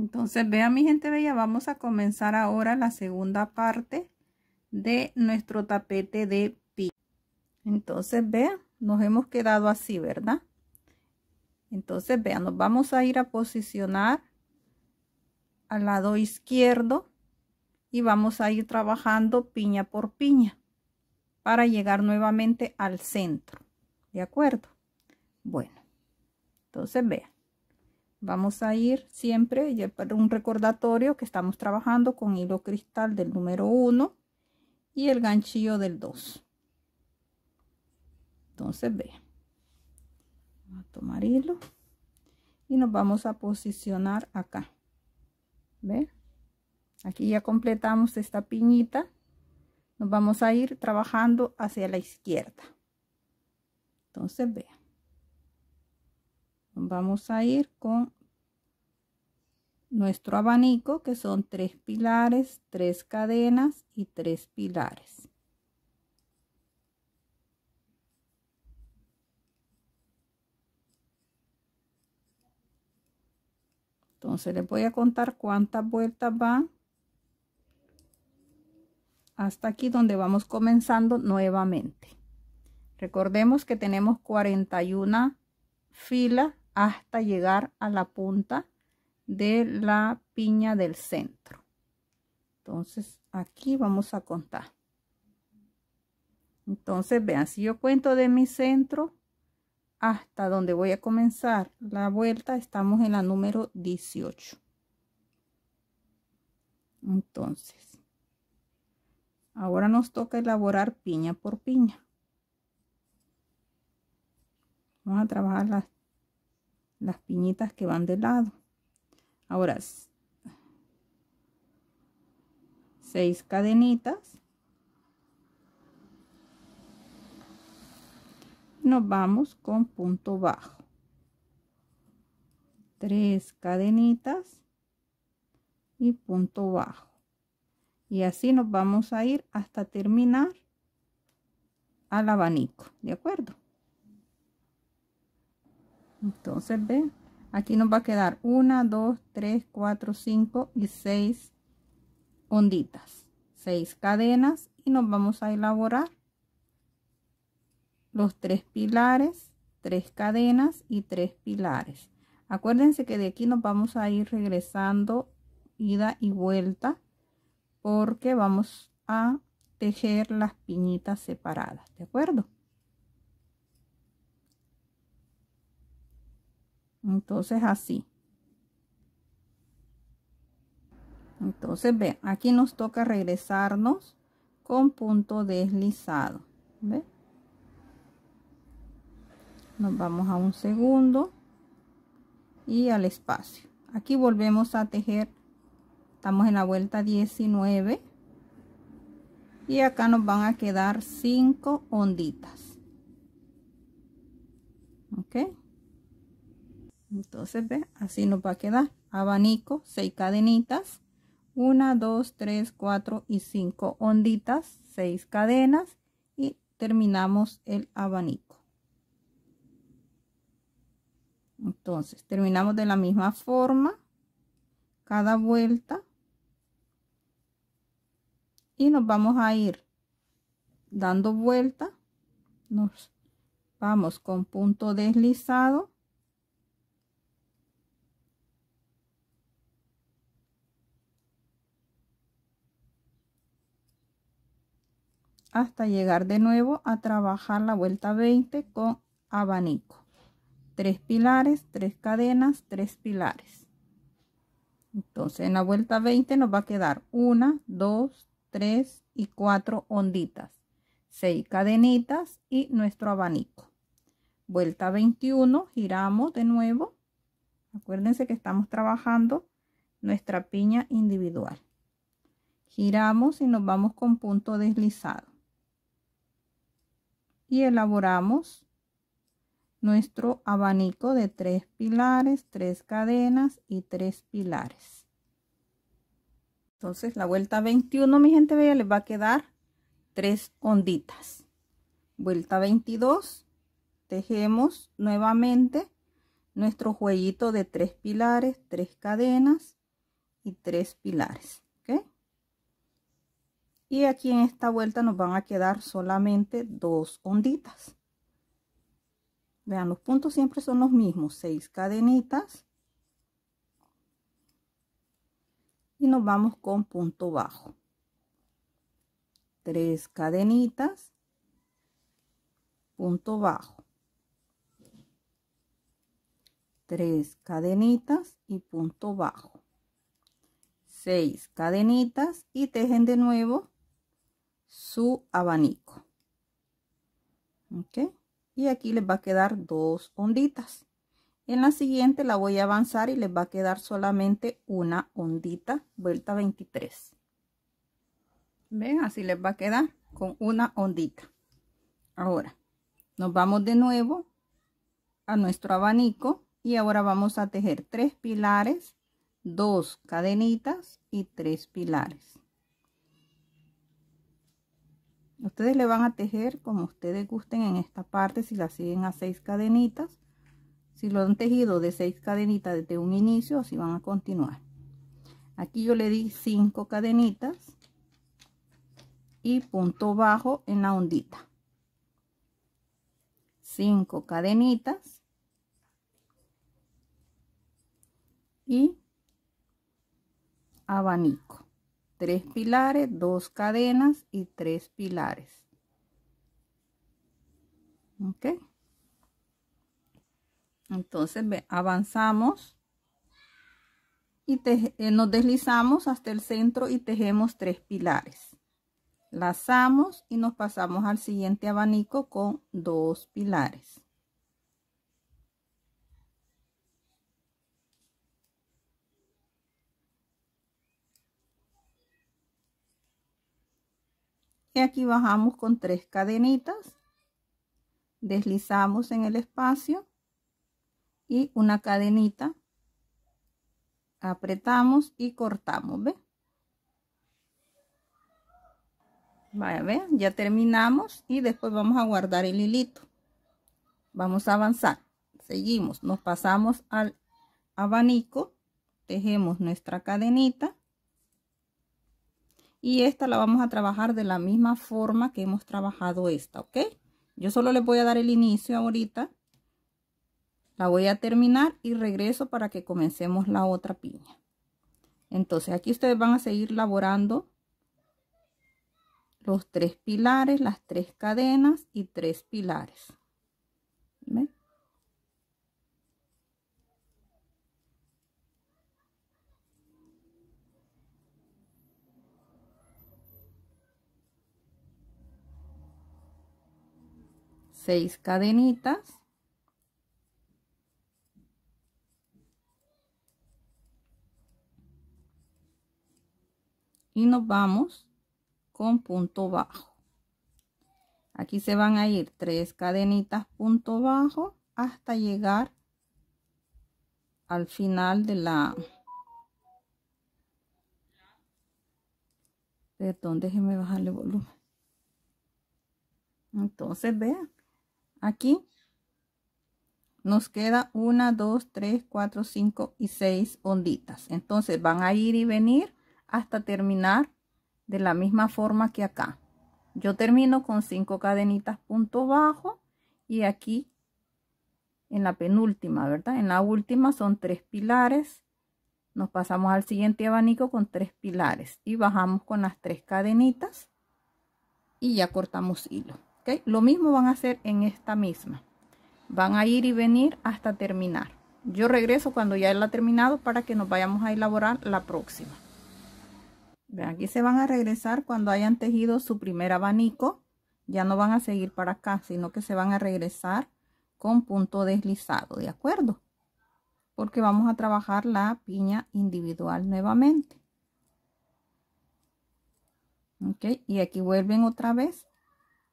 Entonces, vean mi gente bella, vamos a comenzar ahora la segunda parte de nuestro tapete de pi. Entonces, vean, nos hemos quedado así, ¿verdad? Entonces, vean, nos vamos a ir a posicionar al lado izquierdo y vamos a ir trabajando piña por piña para llegar nuevamente al centro. ¿De acuerdo? Bueno, entonces vean. Vamos a ir siempre para un recordatorio que estamos trabajando con hilo cristal del número 1 y el ganchillo del 2. Entonces, ve a tomar hilo y nos vamos a posicionar acá. ¿Ve? Aquí ya completamos esta piñita. Nos vamos a ir trabajando hacia la izquierda. Entonces, ve vamos a ir con nuestro abanico que son tres pilares, tres cadenas y tres pilares. Entonces les voy a contar cuántas vueltas van hasta aquí donde vamos comenzando nuevamente. Recordemos que tenemos 41 filas hasta llegar a la punta de la piña del centro. Entonces aquí vamos a contar. Entonces vean, si yo cuento de mi centro hasta donde voy a comenzar la vuelta, estamos en la número 18. Entonces, ahora nos toca elaborar piña por piña. Vamos a trabajar las, las piñitas que van de lado ahora seis cadenitas nos vamos con punto bajo tres cadenitas y punto bajo y así nos vamos a ir hasta terminar al abanico de acuerdo entonces ve aquí nos va a quedar 1 2 3 4 5 y 6 onditas 6 cadenas y nos vamos a elaborar los tres pilares 3 cadenas y 3 pilares acuérdense que de aquí nos vamos a ir regresando ida y vuelta porque vamos a tejer las piñitas separadas de acuerdo entonces así entonces ve, aquí nos toca regresarnos con punto deslizado nos vamos a un segundo y al espacio aquí volvemos a tejer estamos en la vuelta 19 y acá nos van a quedar 5 onditas ok entonces ve así nos va a quedar abanico seis cadenitas 1 2 3 4 y 5 onditas seis cadenas y terminamos el abanico entonces terminamos de la misma forma cada vuelta y nos vamos a ir dando vuelta nos vamos con punto deslizado hasta llegar de nuevo a trabajar la vuelta 20 con abanico. Tres pilares, tres cadenas, tres pilares. Entonces en la vuelta 20 nos va a quedar una, 2, 3 y cuatro onditas, Seis cadenitas y nuestro abanico. Vuelta 21, giramos de nuevo. Acuérdense que estamos trabajando nuestra piña individual. Giramos y nos vamos con punto deslizado y elaboramos nuestro abanico de tres pilares, tres cadenas y tres pilares. Entonces la vuelta 21, mi gente bella, les va a quedar tres onditas. Vuelta 22, tejemos nuevamente nuestro jueguito de tres pilares, tres cadenas y tres pilares y aquí en esta vuelta nos van a quedar solamente dos onditas vean los puntos siempre son los mismos seis cadenitas y nos vamos con punto bajo tres cadenitas punto bajo tres cadenitas y punto bajo seis cadenitas y tejen de nuevo su abanico. Y aquí les va a quedar dos onditas. En la siguiente la voy a avanzar y les va a quedar solamente una ondita, vuelta 23. ¿Ven? Así les va a quedar con una ondita. Ahora, nos vamos de nuevo a nuestro abanico y ahora vamos a tejer tres pilares, dos cadenitas y tres pilares ustedes le van a tejer como ustedes gusten en esta parte si la siguen a seis cadenitas si lo han tejido de seis cadenitas desde un inicio así van a continuar aquí yo le di cinco cadenitas y punto bajo en la ondita Cinco cadenitas y abanico Tres pilares, dos cadenas y tres pilares. Ok. Entonces avanzamos y eh, nos deslizamos hasta el centro y tejemos tres pilares. Lazamos y nos pasamos al siguiente abanico con dos pilares. aquí bajamos con tres cadenitas deslizamos en el espacio y una cadenita apretamos y cortamos ya terminamos y después vamos a guardar el hilito vamos a avanzar seguimos nos pasamos al abanico tejemos nuestra cadenita y esta la vamos a trabajar de la misma forma que hemos trabajado esta, ¿ok? Yo solo les voy a dar el inicio ahorita. La voy a terminar y regreso para que comencemos la otra piña. Entonces aquí ustedes van a seguir laborando los tres pilares, las tres cadenas y tres pilares. seis cadenitas y nos vamos con punto bajo aquí se van a ir tres cadenitas punto bajo hasta llegar al final de la perdón déjeme bajarle volumen entonces vean aquí nos queda una, dos, tres, cuatro, cinco y seis onditas. Entonces van a ir y venir hasta terminar de la misma forma que acá. Yo termino con cinco cadenitas punto bajo y aquí en la penúltima, ¿verdad? En la última son tres pilares. Nos pasamos al siguiente abanico con tres pilares y bajamos con las tres cadenitas y ya cortamos hilo. Lo mismo van a hacer en esta misma. Van a ir y venir hasta terminar. Yo regreso cuando ya la ha terminado para que nos vayamos a elaborar la próxima. aquí se van a regresar cuando hayan tejido su primer abanico. Ya no van a seguir para acá, sino que se van a regresar con punto deslizado, ¿de acuerdo? Porque vamos a trabajar la piña individual nuevamente. Ok, y aquí vuelven otra vez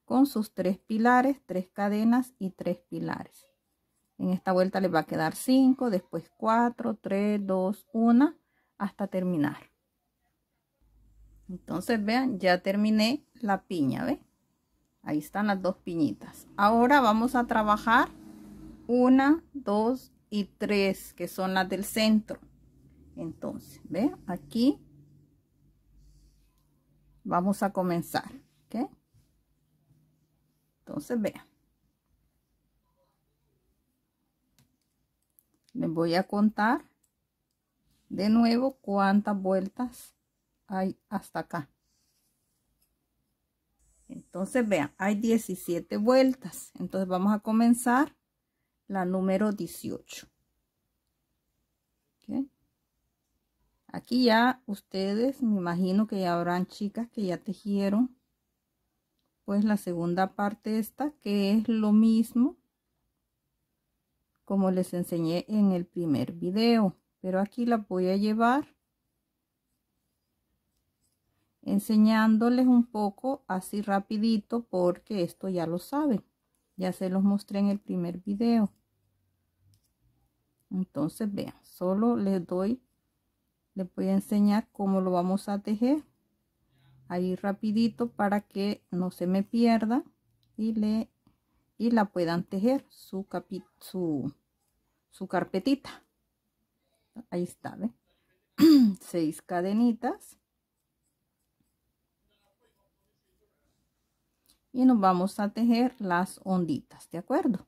con sus tres pilares, tres cadenas y tres pilares. En esta vuelta les va a quedar 5, después 4, 3, 2, 1, hasta terminar. Entonces, vean, ya terminé la piña, ¿ve? Ahí están las dos piñitas. Ahora vamos a trabajar una, dos y tres, que son las del centro. Entonces, ¿ve? Aquí vamos a comenzar, ¿ok? Entonces, vean. Les voy a contar de nuevo cuántas vueltas hay hasta acá. Entonces, vean, hay 17 vueltas. Entonces, vamos a comenzar la número 18. Aquí ya ustedes, me imagino que ya habrán chicas que ya tejieron pues la segunda parte esta que es lo mismo como les enseñé en el primer video pero aquí la voy a llevar enseñándoles un poco así rapidito porque esto ya lo saben ya se los mostré en el primer video entonces vean solo les doy les voy a enseñar cómo lo vamos a tejer ahí rapidito para que no se me pierda y le y la puedan tejer su capi, su, carpetita ahí está ¿ve? seis cadenitas y nos vamos a tejer las onditas de acuerdo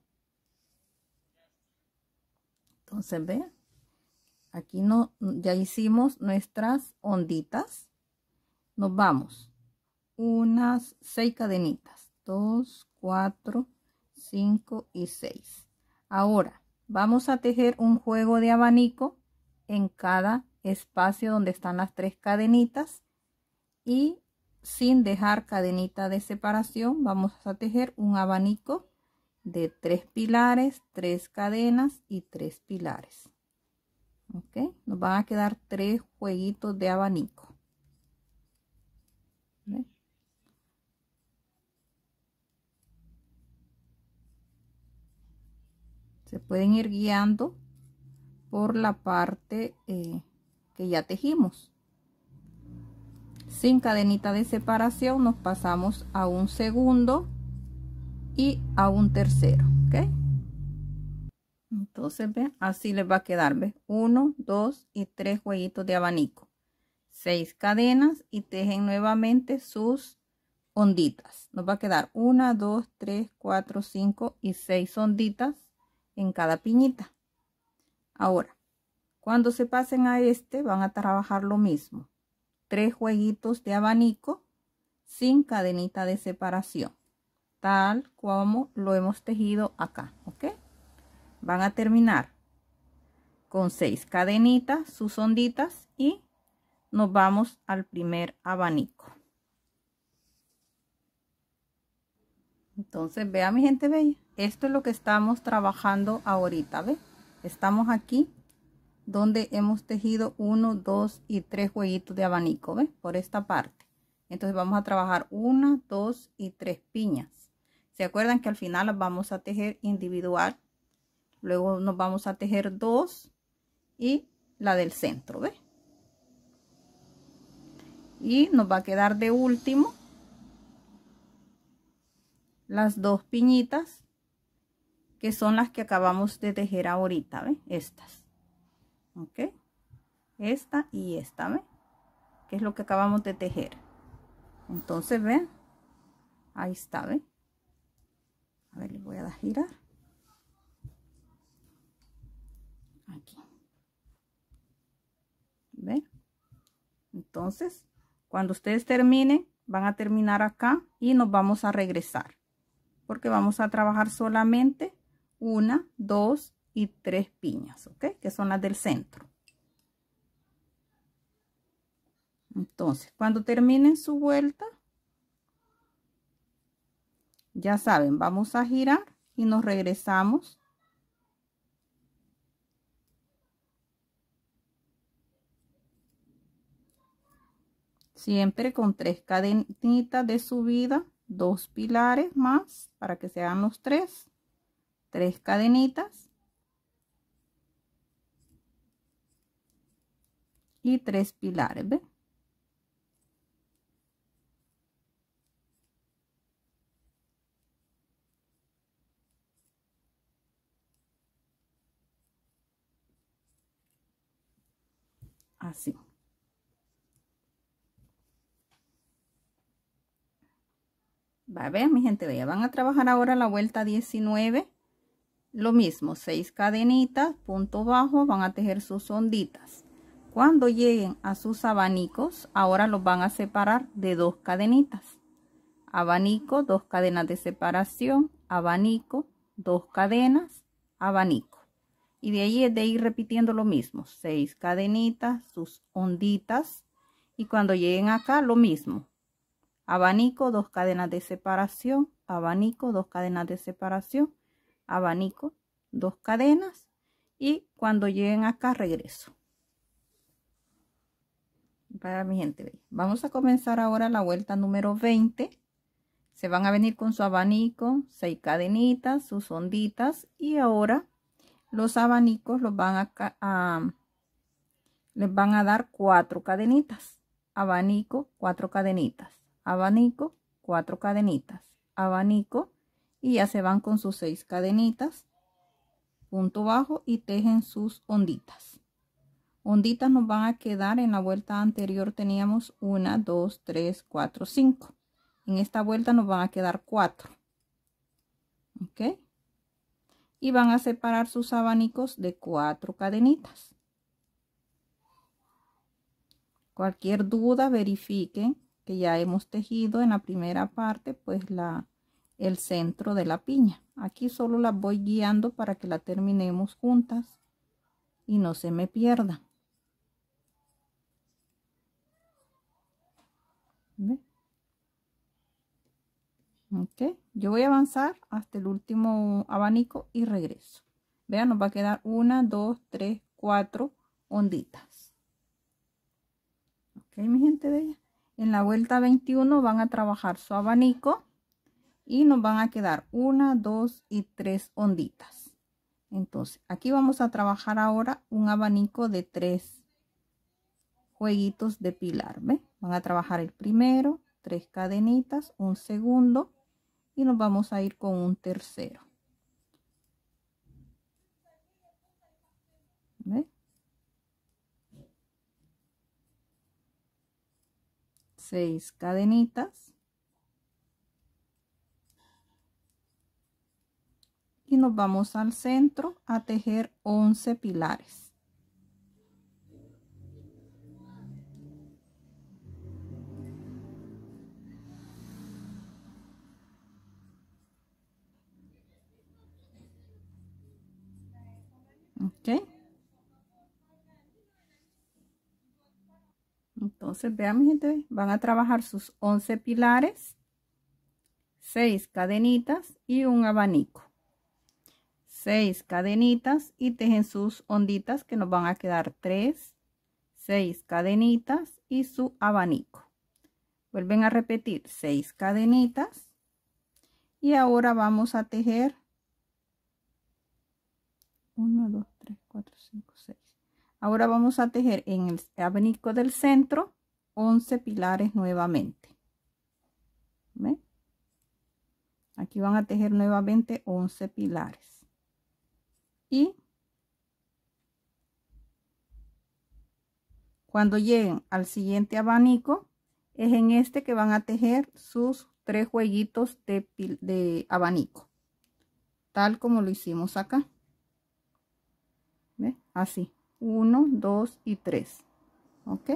entonces ve aquí no ya hicimos nuestras onditas nos vamos unas seis cadenitas 2 4 5 y 6 ahora vamos a tejer un juego de abanico en cada espacio donde están las tres cadenitas y sin dejar cadenita de separación vamos a tejer un abanico de tres pilares tres cadenas y tres pilares ok nos van a quedar tres jueguitos de abanico se pueden ir guiando por la parte eh, que ya tejimos. Sin cadenita de separación nos pasamos a un segundo y a un tercero. Entonces, ve, así les va a quedar. Uno, dos y tres huellitos de abanico seis cadenas y tejen nuevamente sus onditas. Nos va a quedar 1, 2, 3, 4, 5 y 6 onditas en cada piñita. Ahora, cuando se pasen a este van a trabajar lo mismo. tres jueguitos de abanico sin cadenita de separación. Tal como lo hemos tejido acá, ¿ok? Van a terminar con seis cadenitas, sus onditas y nos vamos al primer abanico. Entonces, vea mi gente bella, esto es lo que estamos trabajando ahorita, ¿ve? Estamos aquí donde hemos tejido 1, 2 y tres jueguitos de abanico, ¿ve? Por esta parte. Entonces vamos a trabajar una, dos y tres piñas. ¿Se acuerdan que al final las vamos a tejer individual? Luego nos vamos a tejer dos y la del centro, ¿ve? y nos va a quedar de último las dos piñitas que son las que acabamos de tejer ahorita, ¿ve? Estas. ¿Ok? Esta y esta, ¿ve? Que es lo que acabamos de tejer. Entonces, ven. Ahí está, ¿ve? A ver, le voy a dar girar. Aquí. ¿Ve? Entonces, cuando ustedes terminen, van a terminar acá y nos vamos a regresar. Porque vamos a trabajar solamente una, dos y tres piñas, ¿ok? Que son las del centro. Entonces, cuando terminen su vuelta, ya saben, vamos a girar y nos regresamos siempre con tres cadenitas de subida dos pilares más para que sean los tres tres cadenitas y tres pilares así a ver, mi gente vea, van a trabajar ahora la vuelta 19. Lo mismo, seis cadenitas, punto bajo, van a tejer sus onditas. Cuando lleguen a sus abanicos, ahora los van a separar de dos cadenitas. Abanico, dos cadenas de separación, abanico, dos cadenas, abanico. Y de ahí es de ir repitiendo lo mismo, seis cadenitas, sus onditas. Y cuando lleguen acá, lo mismo, abanico, dos cadenas de separación, abanico, dos cadenas de separación, abanico, dos cadenas y cuando lleguen acá regreso. Para mi gente, vamos a comenzar ahora la vuelta número 20. Se van a venir con su abanico, seis cadenitas, sus onditas y ahora los abanicos los van a les van a dar cuatro cadenitas. Abanico, cuatro cadenitas abanico, cuatro cadenitas, abanico y ya se van con sus seis cadenitas, punto bajo y tejen sus onditas. Onditas nos van a quedar en la vuelta anterior teníamos una, dos, tres, cuatro, cinco. En esta vuelta nos van a quedar cuatro. ¿Ok? Y van a separar sus abanicos de cuatro cadenitas. Cualquier duda verifiquen ya hemos tejido en la primera parte pues la el centro de la piña aquí solo la voy guiando para que la terminemos juntas y no se me pierda ¿Ve? ok yo voy a avanzar hasta el último abanico y regreso vean nos va a quedar una dos tres cuatro onditas ok mi gente de ella en la vuelta 21 van a trabajar su abanico y nos van a quedar una, dos y tres onditas. Entonces, aquí vamos a trabajar ahora un abanico de tres jueguitos de pilar, ¿ve? Van a trabajar el primero, tres cadenitas, un segundo y nos vamos a ir con un tercero. ¿Ve? seis cadenitas y nos vamos al centro a tejer 11 pilares Entonces, vean mi gente, van a trabajar sus 11 pilares, 6 cadenitas y un abanico. 6 cadenitas y tejen sus onditas que nos van a quedar 3, 6 cadenitas y su abanico. Vuelven a repetir 6 cadenitas y ahora vamos a tejer 1, 2, 3, 4, 5, 6. Ahora vamos a tejer en el abanico del centro 11 pilares nuevamente. Aquí van a tejer nuevamente 11 pilares. Y cuando lleguen al siguiente abanico, es en este que van a tejer sus tres jueguitos de, de abanico. Tal como lo hicimos acá. Así. 1, 2 y 3. ¿Ok?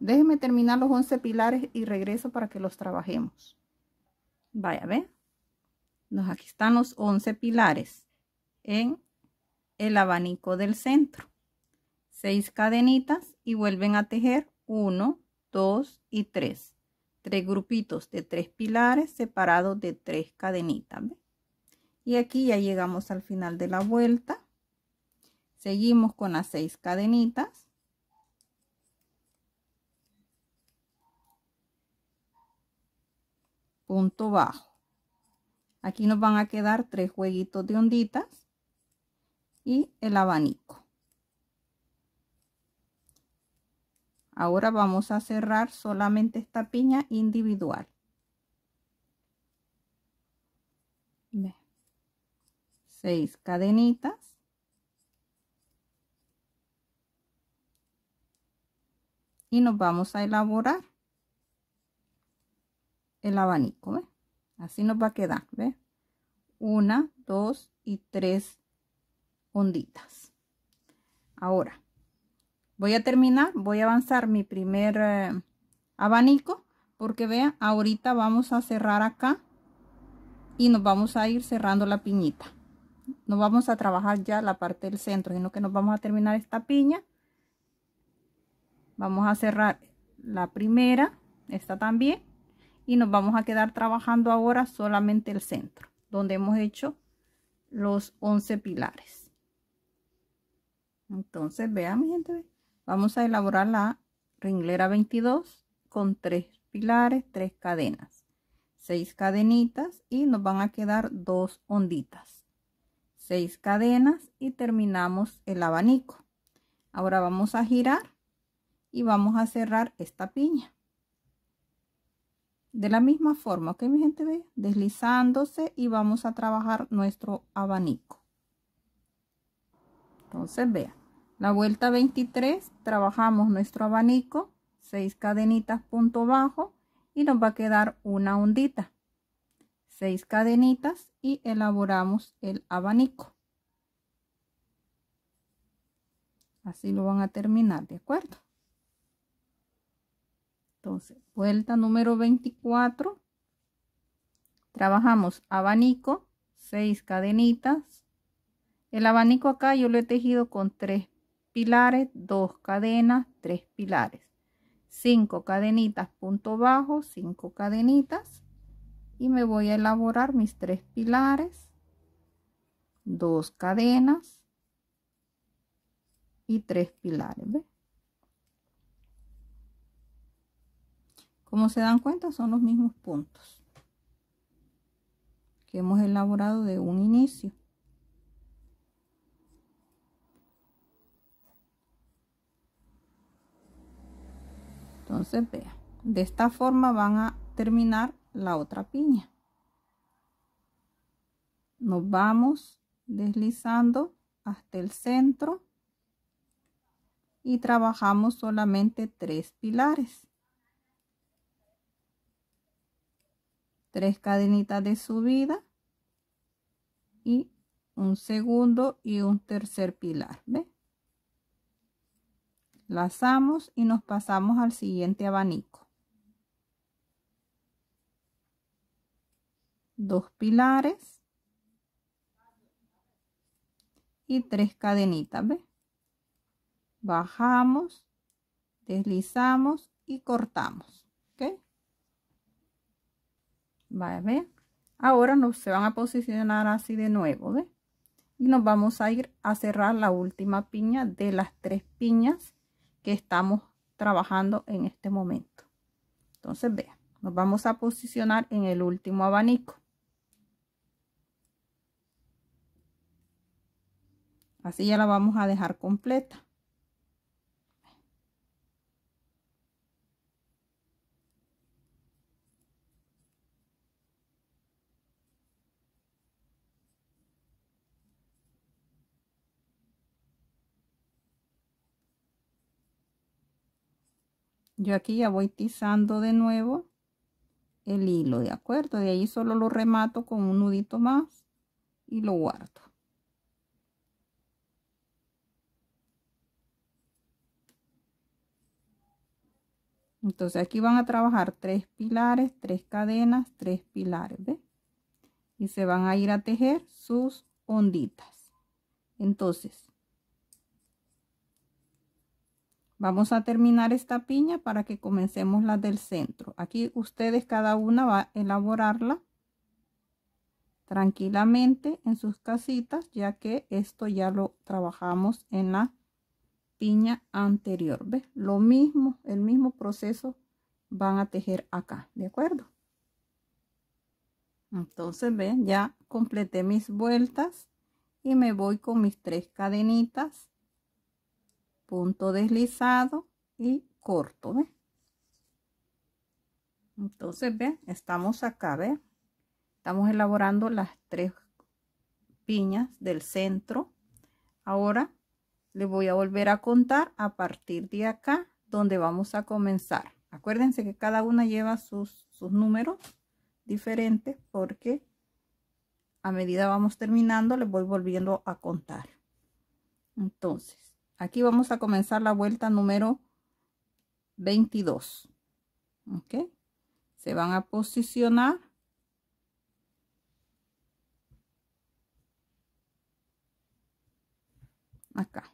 Déjenme terminar los 11 pilares y regreso para que los trabajemos. Vaya, ven. Nos, aquí están los 11 pilares en el abanico del centro. 6 cadenitas y vuelven a tejer 1, 2 y 3. Tres grupitos de tres pilares separados de tres cadenitas. Y aquí ya llegamos al final de la vuelta. Seguimos con las seis cadenitas. Punto bajo. Aquí nos van a quedar tres jueguitos de onditas y el abanico. Ahora vamos a cerrar solamente esta piña individual. Seis cadenitas. y nos vamos a elaborar el abanico así nos va a quedar una dos y tres onditas ahora voy a terminar voy a avanzar mi primer eh, abanico porque vean ahorita vamos a cerrar acá y nos vamos a ir cerrando la piñita no vamos a trabajar ya la parte del centro sino que nos vamos a terminar esta piña vamos a cerrar la primera esta también y nos vamos a quedar trabajando ahora solamente el centro donde hemos hecho los 11 pilares entonces vean mi gente vamos a elaborar la ringlera 22 con 3 pilares 3 cadenas 6 cadenitas y nos van a quedar dos onditas 6 cadenas y terminamos el abanico ahora vamos a girar y vamos a cerrar esta piña de la misma forma que mi gente ve deslizándose y vamos a trabajar nuestro abanico entonces vean la vuelta 23 trabajamos nuestro abanico 6 cadenitas punto bajo y nos va a quedar una ondita 6 cadenitas y elaboramos el abanico así lo van a terminar de acuerdo entonces, vuelta número 24. Trabajamos abanico, 6 cadenitas. El abanico acá yo lo he tejido con tres pilares, dos cadenas, tres pilares. 5 cadenitas, punto bajo, 5 cadenitas. Y me voy a elaborar mis tres pilares, dos cadenas y tres pilares. ¿ves? Como se dan cuenta, son los mismos puntos que hemos elaborado de un inicio. Entonces, vean, de esta forma van a terminar la otra piña. Nos vamos deslizando hasta el centro y trabajamos solamente tres pilares. Tres cadenitas de subida y un segundo y un tercer pilar ¿ve? lazamos y nos pasamos al siguiente abanico dos pilares y tres cadenitas ¿ve? bajamos deslizamos y cortamos Ahora nos, se van a posicionar así de nuevo, Y nos vamos a ir a cerrar la última piña de las tres piñas que estamos trabajando en este momento. Entonces, vean, nos vamos a posicionar en el último abanico. Así ya la vamos a dejar completa. yo aquí ya voy tizando de nuevo el hilo de acuerdo de ahí solo lo remato con un nudito más y lo guardo entonces aquí van a trabajar tres pilares tres cadenas tres pilares y se van a ir a tejer sus onditas entonces Vamos a terminar esta piña para que comencemos la del centro. Aquí ustedes cada una va a elaborarla tranquilamente en sus casitas, ya que esto ya lo trabajamos en la piña anterior. ve Lo mismo, el mismo proceso van a tejer acá, ¿de acuerdo? Entonces, ven, ya completé mis vueltas y me voy con mis tres cadenitas punto deslizado y corto entonces ve estamos acá ve estamos elaborando las tres piñas del centro ahora Le voy a volver a contar a partir de acá donde vamos a comenzar acuérdense que cada una lleva sus, sus números diferentes porque a medida vamos terminando Le voy volviendo a contar entonces aquí vamos a comenzar la vuelta número 22 se van a posicionar acá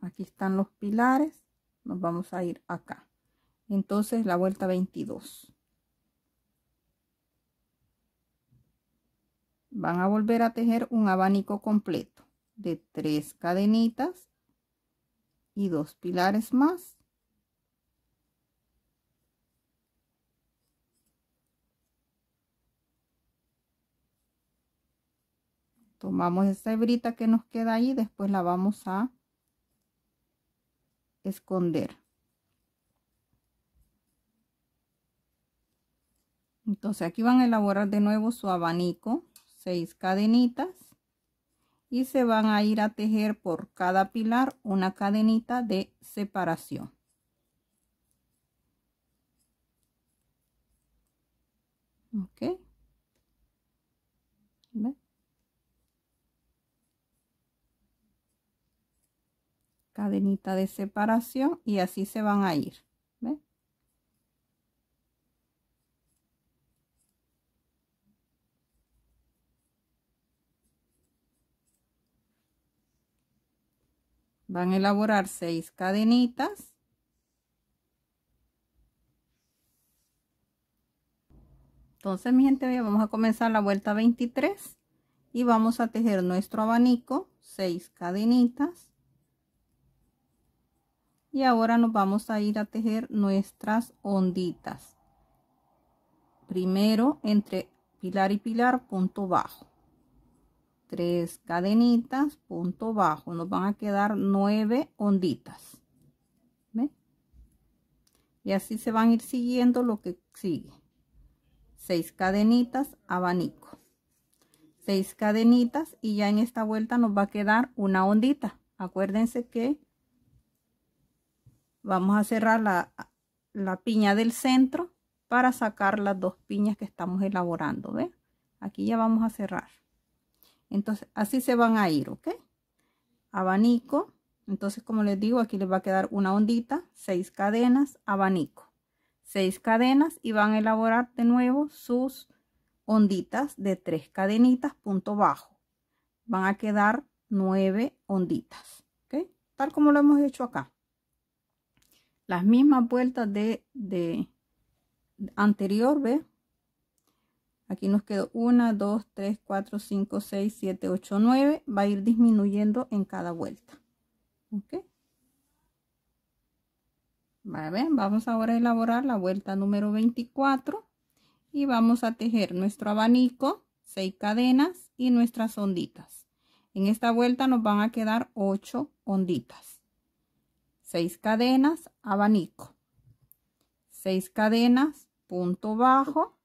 aquí están los pilares nos vamos a ir acá entonces la vuelta 22 van a volver a tejer un abanico completo de tres cadenitas y dos pilares más tomamos esta hebrita que nos queda ahí después la vamos a esconder entonces aquí van a elaborar de nuevo su abanico seis cadenitas y se van a ir a tejer por cada pilar una cadenita de separación. Cadenita de separación y así se van a ir. van a elaborar seis cadenitas entonces mi gente vamos a comenzar la vuelta 23 y vamos a tejer nuestro abanico seis cadenitas y ahora nos vamos a ir a tejer nuestras onditas primero entre pilar y pilar punto bajo tres cadenitas punto bajo nos van a quedar nueve onditas ¿Ve? y así se van a ir siguiendo lo que sigue seis cadenitas abanico seis cadenitas y ya en esta vuelta nos va a quedar una ondita acuérdense que vamos a cerrar la, la piña del centro para sacar las dos piñas que estamos elaborando ¿ve? aquí ya vamos a cerrar entonces, así se van a ir, ¿ok? Abanico. Entonces, como les digo, aquí les va a quedar una ondita, seis cadenas, abanico. Seis cadenas y van a elaborar de nuevo sus onditas de tres cadenitas, punto bajo. Van a quedar nueve onditas, ¿ok? Tal como lo hemos hecho acá. Las mismas vueltas de, de anterior, ¿ve? Aquí nos quedó 1, 2, 3, 4, 5, 6, 7, 8, 9. Va a ir disminuyendo en cada vuelta. ¿Ok? Vale, vamos ahora a elaborar la vuelta número 24 y vamos a tejer nuestro abanico, 6 cadenas y nuestras onditas. En esta vuelta nos van a quedar 8 onditas. 6 cadenas, abanico. 6 cadenas, punto bajo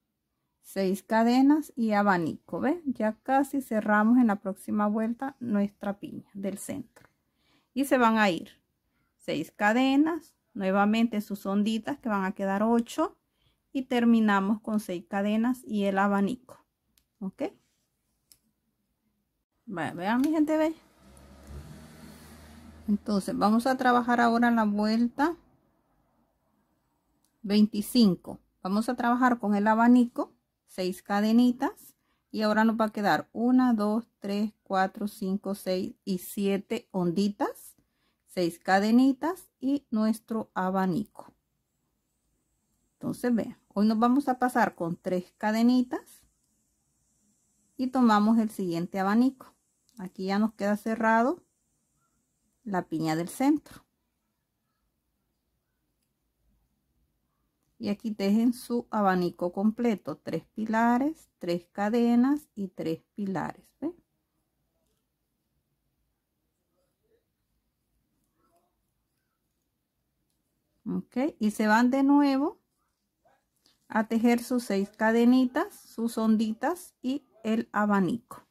seis cadenas y abanico ve ya casi cerramos en la próxima vuelta nuestra piña del centro y se van a ir seis cadenas nuevamente sus onditas que van a quedar 8 y terminamos con seis cadenas y el abanico ok vean mi gente ve entonces vamos a trabajar ahora la vuelta 25 vamos a trabajar con el abanico 6 cadenitas y ahora nos va a quedar 1 2 3 4 5 6 y 7 onditas 6 cadenitas y nuestro abanico entonces vean hoy nos vamos a pasar con 3 cadenitas y tomamos el siguiente abanico aquí ya nos queda cerrado la piña del centro y aquí tejen su abanico completo tres pilares tres cadenas y tres pilares ok y se van de nuevo a tejer sus seis cadenitas sus onditas y el abanico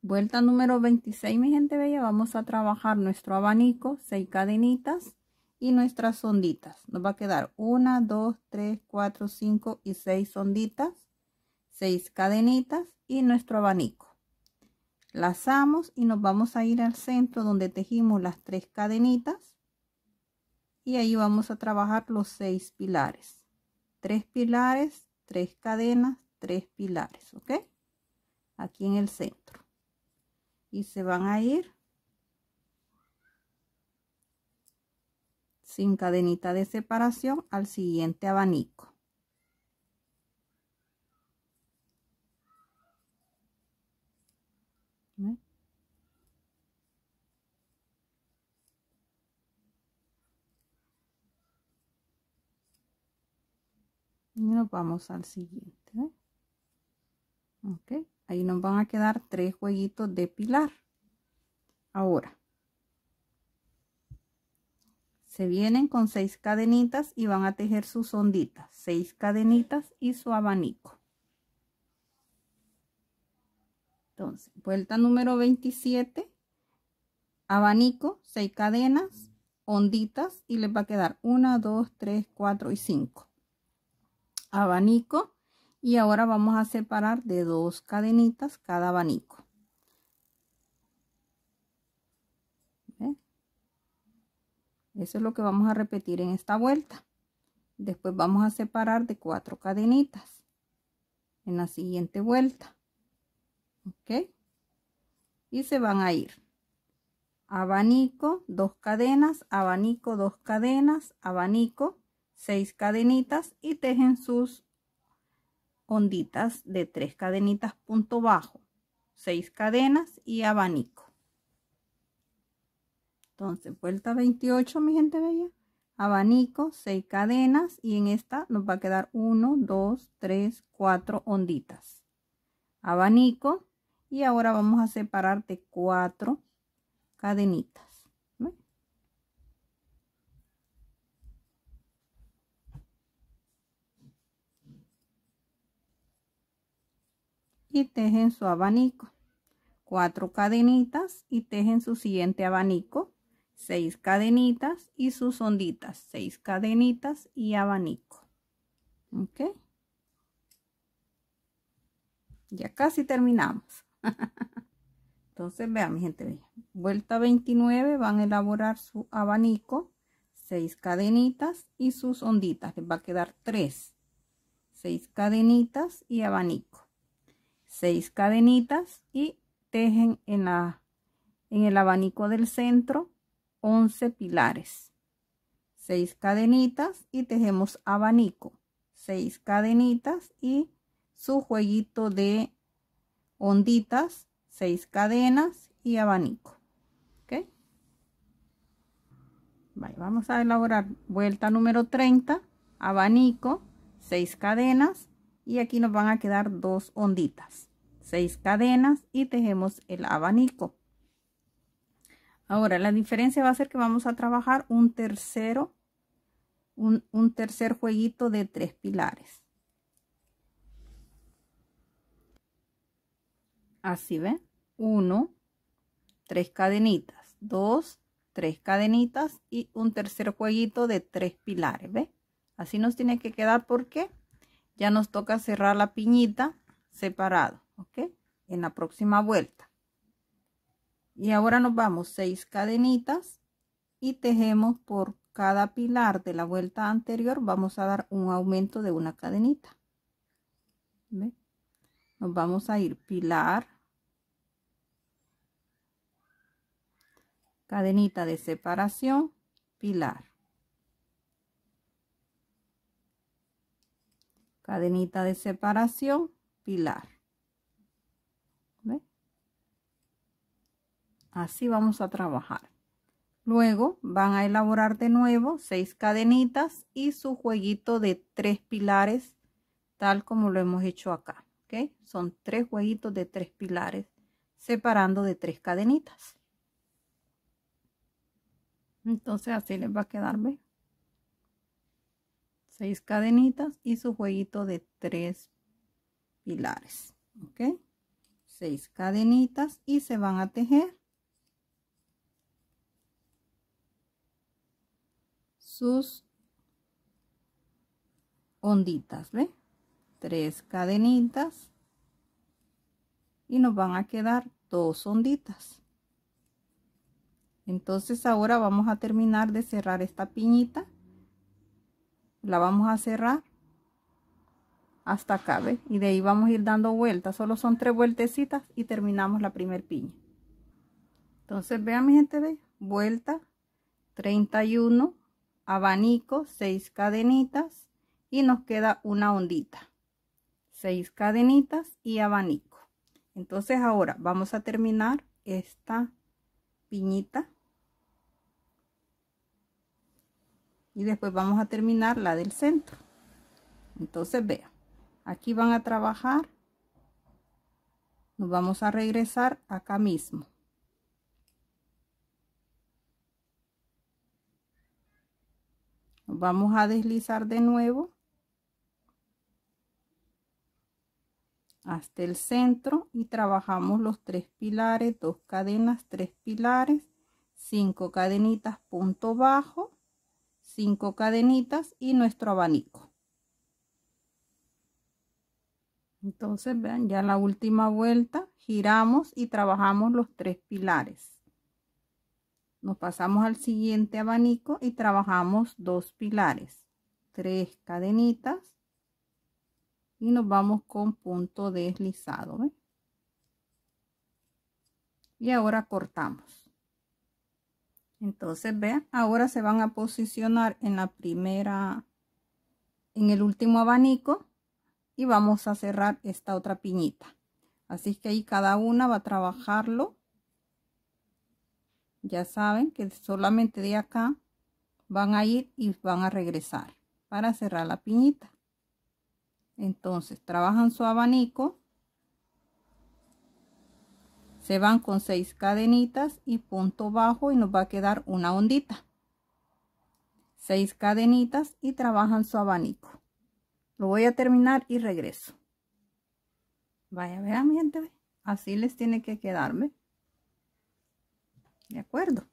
vuelta número 26 mi gente bella vamos a trabajar nuestro abanico seis cadenitas y nuestras onditas. Nos va a quedar 1, 2, 3, 4, 5 y 6 onditas, 6 cadenitas y nuestro abanico. Lazamos y nos vamos a ir al centro donde tejimos las 3 cadenitas y ahí vamos a trabajar los 6 pilares. 3 pilares, 3 cadenas, 3 pilares, ¿ok? Aquí en el centro. Y se van a ir sin cadenita de separación al siguiente abanico. Y nos vamos al siguiente. ¿eh? Ok, ahí nos van a quedar tres jueguitos de pilar. Ahora, se vienen con seis cadenitas y van a tejer sus onditas, seis cadenitas y su abanico. Entonces, vuelta número 27, abanico, seis cadenas, onditas y les va a quedar 1, 2, 3, 4 y 5. Abanico y ahora vamos a separar de dos cadenitas cada abanico. Eso es lo que vamos a repetir en esta vuelta. Después vamos a separar de cuatro cadenitas en la siguiente vuelta. ¿Ok? Y se van a ir. Abanico, dos cadenas, abanico, dos cadenas, abanico, seis cadenitas y tejen sus onditas de tres cadenitas punto bajo, seis cadenas y abanico. Entonces, vuelta pues, 28, mi gente bella. Abanico, 6 cadenas y en esta nos va a quedar 1, 2, 3, 4 onditas. Abanico y ahora vamos a separar de 4 cadenitas. y tejen su abanico. Cuatro cadenitas y tejen su siguiente abanico. 6 cadenitas y sus onditas, 6 cadenitas y abanico. ¿Ok? Ya casi terminamos. Entonces, vean, mi gente, Vuelta 29 van a elaborar su abanico, 6 cadenitas y sus onditas. Les va a quedar 3. 6 cadenitas y abanico. 6 cadenitas y tejen en, en el abanico del centro 11 pilares, 6 cadenitas y tejemos abanico, 6 cadenitas y su jueguito de onditas, 6 cadenas y abanico. ¿Ok? vamos a elaborar vuelta número 30, abanico, 6 cadenas y aquí nos van a quedar dos onditas, 6 cadenas y tejemos el abanico. Ahora, la diferencia va a ser que vamos a trabajar un tercero, un, tercer jueguito de tres pilares. Así ven, uno, tres cadenitas, dos, tres cadenitas y un tercer jueguito de tres pilares, ¿ve? Así nos tiene que quedar porque ya nos toca cerrar la piñita separado, ¿ok? En la próxima vuelta y ahora nos vamos seis cadenitas y tejemos por cada pilar de la vuelta anterior vamos a dar un aumento de una cadenita nos vamos a ir pilar cadenita de separación pilar cadenita de separación pilar Así vamos a trabajar. Luego van a elaborar de nuevo seis cadenitas y su jueguito de tres pilares, tal como lo hemos hecho acá. que Son tres jueguitos de tres pilares, separando de tres cadenitas. Entonces así les va a quedar, Seis cadenitas y su jueguito de tres pilares. Seis cadenitas y se van a tejer sus onditas, ¿ve? Tres cadenitas y nos van a quedar dos onditas. Entonces ahora vamos a terminar de cerrar esta piñita. La vamos a cerrar hasta acá, Y de ahí vamos a ir dando vueltas. Solo son tres vueltecitas y terminamos la primer piña. Entonces vean mi gente, ¿ve? Vuelta 31 abanico, seis cadenitas y nos queda una ondita. seis cadenitas y abanico. Entonces ahora vamos a terminar esta piñita. Y después vamos a terminar la del centro. Entonces vean, aquí van a trabajar. Nos vamos a regresar acá mismo. vamos a deslizar de nuevo hasta el centro y trabajamos los tres pilares dos cadenas tres pilares cinco cadenitas punto bajo cinco cadenitas y nuestro abanico entonces vean ya la última vuelta giramos y trabajamos los tres pilares nos pasamos al siguiente abanico y trabajamos dos pilares, tres cadenitas y nos vamos con punto deslizado. Y ahora cortamos. Entonces, vean, ahora se van a posicionar en la primera, en el último abanico y vamos a cerrar esta otra piñita. Así que ahí cada una va a trabajarlo ya saben que solamente de acá van a ir y van a regresar para cerrar la piñita entonces trabajan su abanico se van con seis cadenitas y punto bajo y nos va a quedar una ondita seis cadenitas y trabajan su abanico lo voy a terminar y regreso vaya vean mi gente así les tiene que quedarme ¿De acuerdo?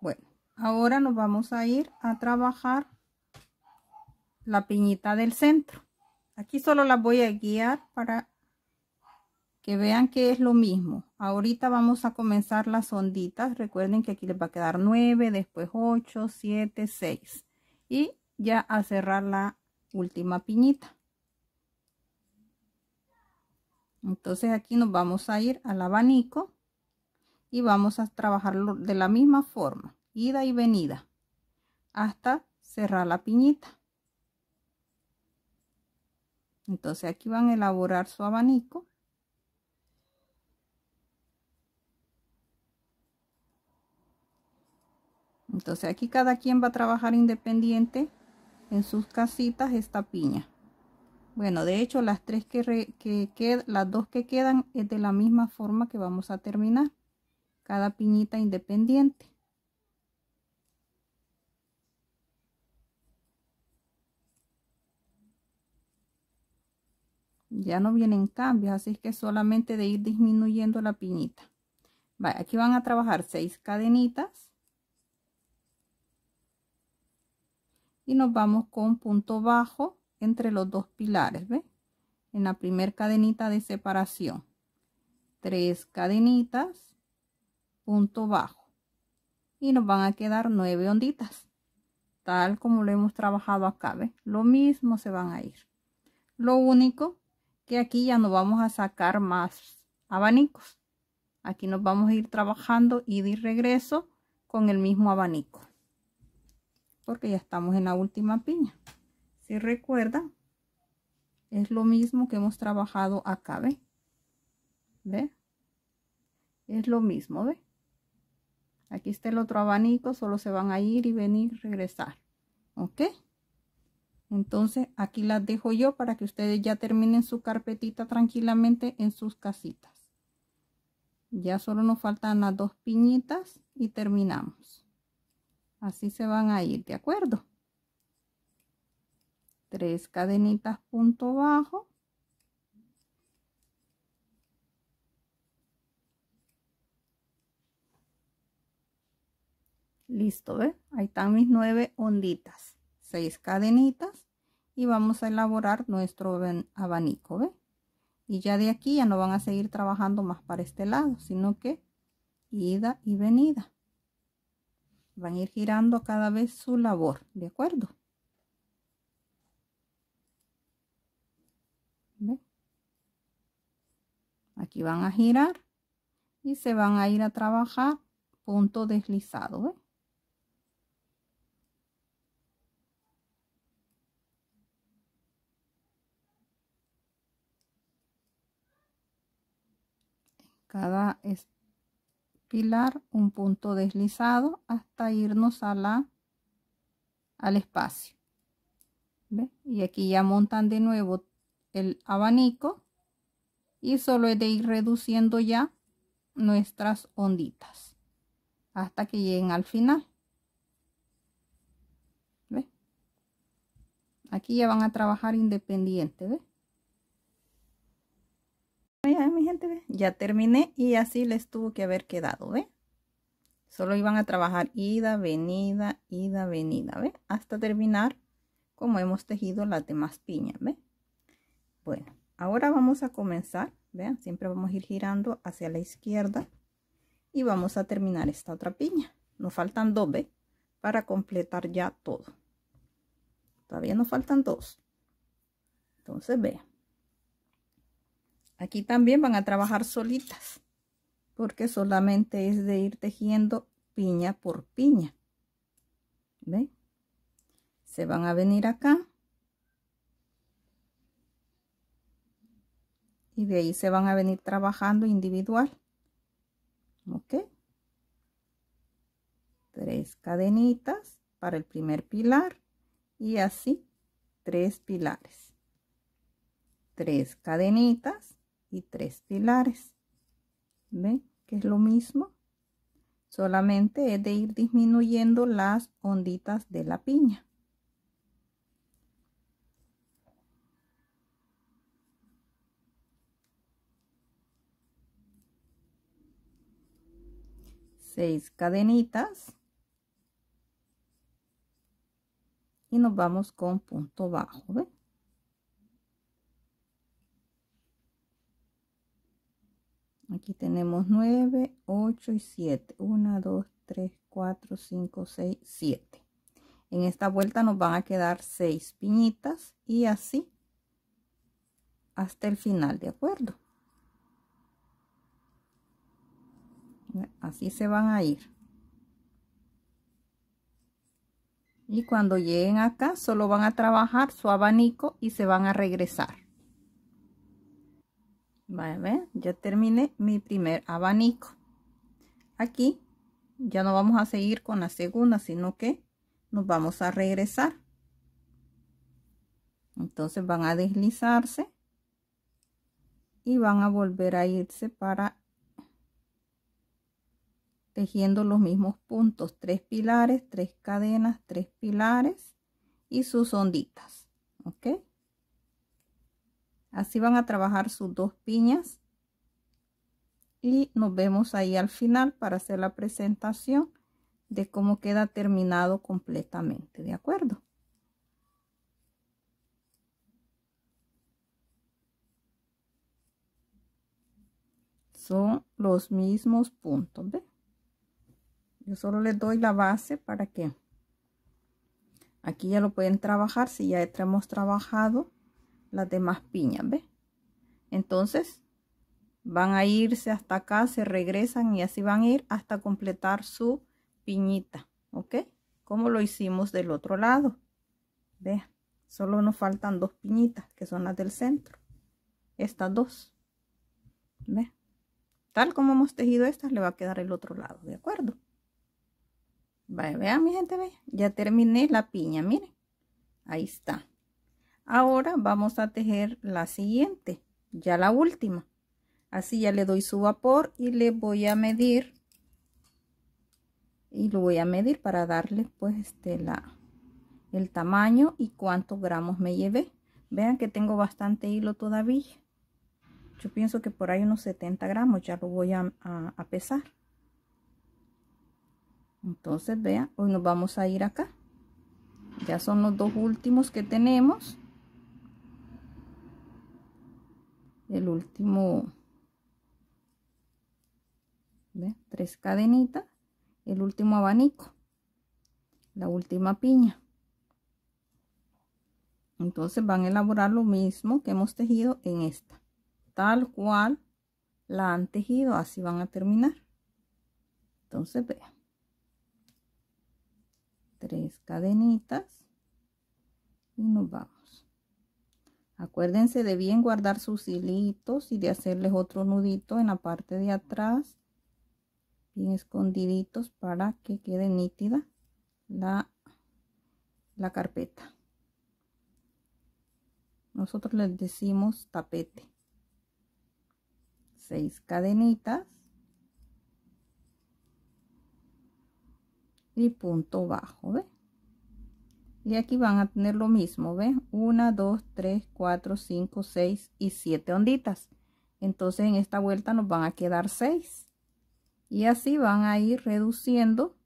Bueno, ahora nos vamos a ir a trabajar la piñita del centro. Aquí solo las voy a guiar para que vean que es lo mismo. Ahorita vamos a comenzar las onditas. Recuerden que aquí les va a quedar 9, después 8, 7, 6. Y ya a cerrar la última piñita. Entonces aquí nos vamos a ir al abanico y vamos a trabajarlo de la misma forma, ida y venida, hasta cerrar la piñita. Entonces aquí van a elaborar su abanico. Entonces aquí cada quien va a trabajar independiente en sus casitas esta piña. Bueno, de hecho las tres que, que, que las dos que quedan es de la misma forma que vamos a terminar cada piñita independiente. Ya no vienen cambios, así es que solamente de ir disminuyendo la piñita. aquí van a trabajar seis cadenitas. Y nos vamos con punto bajo entre los dos pilares, En la primer cadenita de separación. Tres cadenitas punto bajo y nos van a quedar nueve onditas tal como lo hemos trabajado acá ¿ves? lo mismo se van a ir lo único que aquí ya no vamos a sacar más abanicos aquí nos vamos a ir trabajando ida y regreso con el mismo abanico porque ya estamos en la última piña si recuerdan es lo mismo que hemos trabajado acá ve es lo mismo ve Aquí está el otro abanico, solo se van a ir y venir, regresar. ¿Ok? Entonces aquí las dejo yo para que ustedes ya terminen su carpetita tranquilamente en sus casitas. Ya solo nos faltan las dos piñitas y terminamos. Así se van a ir, ¿de acuerdo? Tres cadenitas punto bajo listo ve ahí están mis nueve onditas seis cadenitas y vamos a elaborar nuestro abanico ve y ya de aquí ya no van a seguir trabajando más para este lado sino que ida y venida van a ir girando cada vez su labor de acuerdo aquí van a girar y se van a ir a trabajar punto deslizado ¿ve? cada pilar un punto deslizado hasta irnos a la al espacio y aquí ya montan de nuevo el abanico y solo es de ir reduciendo ya nuestras onditas hasta que lleguen al final aquí ya van a trabajar independiente mi gente, ¿ve? ya terminé y así les tuvo que haber quedado, ¿ve? Solo iban a trabajar ida, venida, ida, venida, ¿ve? Hasta terminar como hemos tejido las demás piñas, ¿ve? Bueno, ahora vamos a comenzar, vean, siempre vamos a ir girando hacia la izquierda y vamos a terminar esta otra piña. Nos faltan dos, ¿ve? Para completar ya todo. Todavía nos faltan dos. Entonces, vean. Aquí también van a trabajar solitas, porque solamente es de ir tejiendo piña por piña. ¿Ven? Se van a venir acá. Y de ahí se van a venir trabajando individual. ¿Ok? Tres cadenitas para el primer pilar y así tres pilares. Tres cadenitas y tres pilares. ¿Ven? Que es lo mismo. Solamente es de ir disminuyendo las onditas de la piña. Seis cadenitas. Y nos vamos con punto bajo, ¿ven? Aquí tenemos 9, 8 y 7. 1, 2, 3, 4, 5, 6, 7. En esta vuelta nos van a quedar 6 piñitas y así hasta el final, ¿de acuerdo? Así se van a ir. Y cuando lleguen acá, solo van a trabajar su abanico y se van a regresar ya terminé mi primer abanico. Aquí ya no vamos a seguir con la segunda, sino que nos vamos a regresar. Entonces van a deslizarse y van a volver a irse para tejiendo los mismos puntos, tres pilares, tres cadenas, tres pilares y sus onditas, ¿ok? así van a trabajar sus dos piñas y nos vemos ahí al final para hacer la presentación de cómo queda terminado completamente de acuerdo son los mismos puntos ¿ve? yo solo les doy la base para que aquí ya lo pueden trabajar si ya hemos trabajado las demás piñas, ¿ves? Entonces van a irse hasta acá, se regresan y así van a ir hasta completar su piñita, ¿ok? Como lo hicimos del otro lado. Vean, solo nos faltan dos piñitas, que son las del centro. Estas dos. ¿Ve? Tal como hemos tejido estas, le va a quedar el otro lado, ¿de acuerdo? vean mi gente, vean. Ya terminé la piña, miren. Ahí está. Ahora vamos a tejer la siguiente, ya la última. Así ya le doy su vapor y le voy a medir. Y lo voy a medir para darle pues este la, el tamaño y cuántos gramos me llevé. Vean que tengo bastante hilo todavía. Yo pienso que por ahí unos 70 gramos ya lo voy a pesar. Entonces vean, hoy nos vamos a ir acá. Ya son los dos últimos que tenemos el último tres cadenitas el último abanico la última piña entonces van a elaborar lo mismo que hemos tejido en esta tal cual la han tejido así van a terminar entonces vean tres cadenitas y nos vamos Acuérdense de bien guardar sus hilitos y de hacerles otro nudito en la parte de atrás, bien escondiditos para que quede nítida la, la carpeta. Nosotros les decimos tapete. Seis cadenitas y punto bajo, ¿ve? y aquí van a tener lo mismo ¿ven? 1 2 3 4 5 6 y 7 onditas entonces en esta vuelta nos van a quedar 6 y así van a ir reduciendo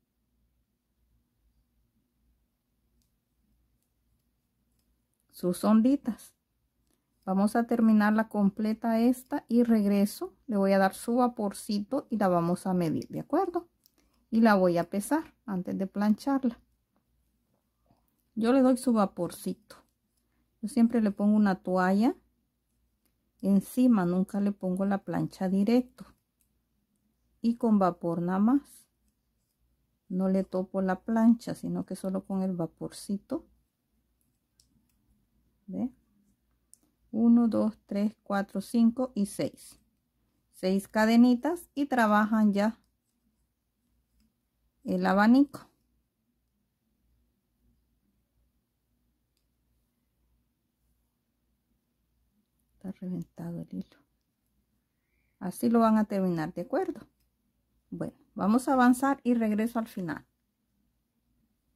sus onditas vamos a terminar la completa esta y regreso le voy a dar su vaporcito y la vamos a medir de acuerdo y la voy a pesar antes de plancharla yo le doy su vaporcito. Yo siempre le pongo una toalla encima, nunca le pongo la plancha directo. Y con vapor nada más. No le topo la plancha, sino que solo con el vaporcito. ¿Ve? 1, 2, 3, 4, 5 y seis, seis cadenitas y trabajan ya el abanico. reventado el hilo así lo van a terminar de acuerdo bueno vamos a avanzar y regreso al final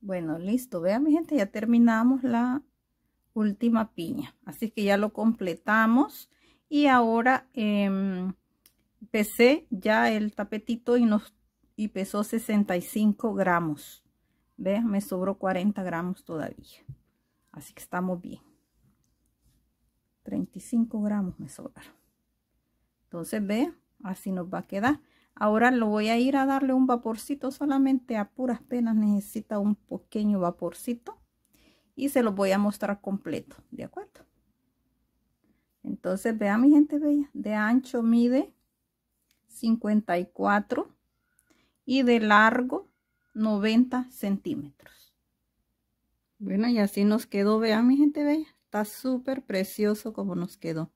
bueno listo vean mi gente ya terminamos la última piña así que ya lo completamos y ahora em, pesé ya el tapetito y nos y pesó 65 gramos vean me sobró 40 gramos todavía así que estamos bien 35 gramos me sobraron entonces ve así nos va a quedar ahora lo voy a ir a darle un vaporcito solamente a puras penas necesita un pequeño vaporcito y se lo voy a mostrar completo de acuerdo entonces vea mi gente bella de ancho mide 54 y de largo 90 centímetros bueno y así nos quedó vea mi gente bella súper precioso como nos quedó.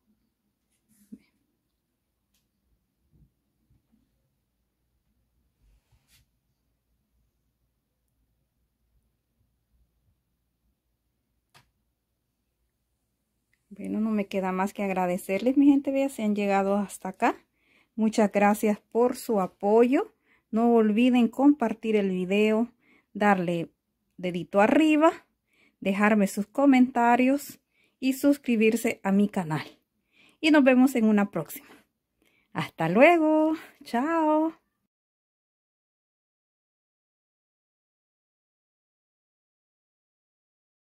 Bueno, no me queda más que agradecerles, mi gente vea, si han llegado hasta acá. Muchas gracias por su apoyo. No olviden compartir el video, darle dedito arriba, dejarme sus comentarios y suscribirse a mi canal. Y nos vemos en una próxima. Hasta luego. Chao.